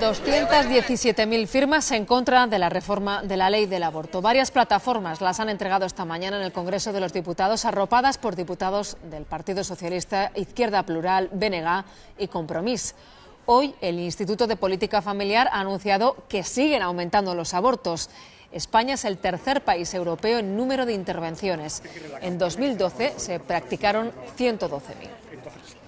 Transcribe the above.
217.000 firmas en contra de la reforma de la ley del aborto. Varias plataformas las han entregado esta mañana en el Congreso de los Diputados, arropadas por diputados del Partido Socialista, Izquierda Plural, BNG y Compromís. Hoy el Instituto de Política Familiar ha anunciado que siguen aumentando los abortos. España es el tercer país europeo en número de intervenciones. En 2012 se practicaron 112.000.